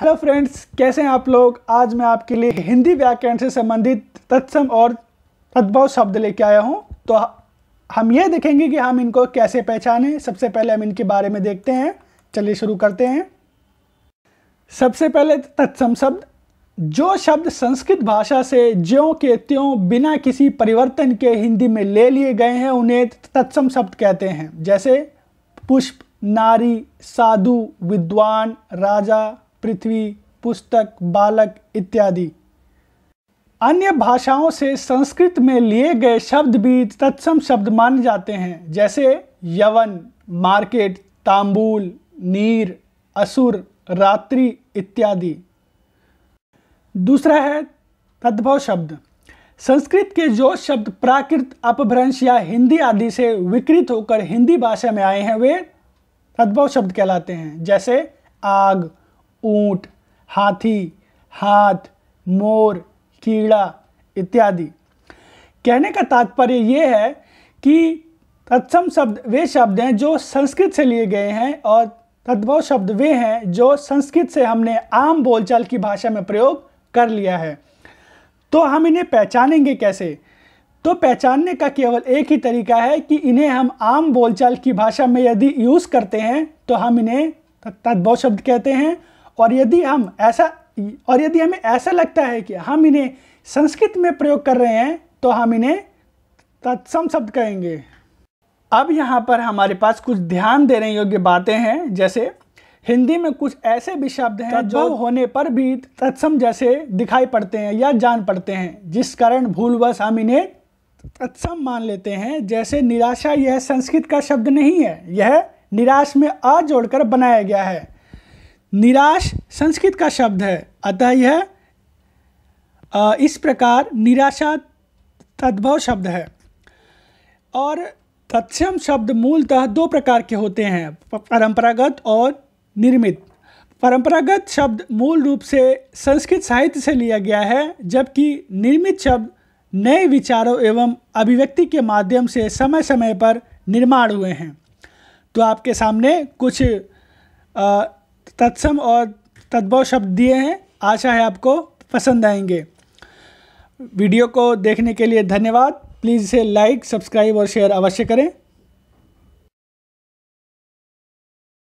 hello friends कैसे हैं आप लोग आज मैं आपके लिए हिंदी व्याकरण से संबंधित तत्सम और तद्भव शब्द लेके आया हूं तो हम ये देखेंगे कि हम इनको कैसे पहचानें सबसे पहले हम इनके बारे में देखते हैं चलिए शुरू करते हैं सबसे पहले तत्सम शब्द जो शब्द संस्कृत भाषा से ज्यों के त्यों बिना किसी परिवर्तन के हिंदी में ले लिए गए हैं उन्हें तत्सम शब्द कहते हैं जैसे पुष्प नारी साधु विद्वान राजा पृथ्वी पुस्तक बालक इत्यादि अन्य भाषाओं से संस्कृत में लिए गए शब्द भी तत्सम शब्द माने जाते हैं जैसे यवन मार्केट तांबूल नीर असुर रात्रि इत्यादि दूसरा है तद्भव शब्द संस्कृत के जो शब्द प्राकृत अपभ्रंश या हिंदी आदि से विकृत होकर हिंदी भाषा में आए हैं वे तद्भव शब्द कहलाते हैं जैसे आग ऊंट हाथी हाथ मोर कीड़ा इत्यादि कहने का तात्पर्य ये है कि तत्सम शब्द वे शब्द हैं जो संस्कृत से लिए गए हैं और तद्भव शब्द वे हैं जो संस्कृत से हमने आम बोलचाल की भाषा में प्रयोग कर लिया है तो हम इन्हें पहचानेंगे कैसे तो पहचानने का केवल एक ही तरीका है कि इन्हें हम आम बोलचाल की भाषा में यदि यूज़ करते हैं तो हम इन्हें तद्भव शब्द कहते हैं और यदि हम ऐसा और यदि हमें ऐसा लगता है कि हम इन्हें संस्कृत में प्रयोग कर रहे हैं तो हम इन्हें तत्सम शब्द कहेंगे अब यहाँ पर हमारे पास कुछ ध्यान देने योग्य बातें हैं जैसे हिंदी में कुछ ऐसे भी शब्द हैं जो होने पर भी तत्सम जैसे दिखाई पड़ते हैं या जान पड़ते हैं जिस कारण भूलवश हम इन्हें तत्सम मान लेते हैं जैसे निराशा यह संस्कृत का शब्द नहीं है यह निराश में अ जोड़कर बनाया गया है निराश संस्कृत का शब्द है अतः यह इस प्रकार निराशा तद्भव शब्द है और तत्सम शब्द मूलतः दो प्रकार के होते हैं परंपरागत और निर्मित परंपरागत शब्द मूल रूप से संस्कृत साहित्य से लिया गया है जबकि निर्मित शब्द नए विचारों एवं अभिव्यक्ति के माध्यम से समय समय पर निर्माण हुए हैं तो आपके सामने कुछ तत्सम और तद्भव शब्द दिए हैं आशा है आपको पसंद आएंगे वीडियो को देखने के लिए धन्यवाद प्लीज़ इसे लाइक सब्सक्राइब और शेयर अवश्य करें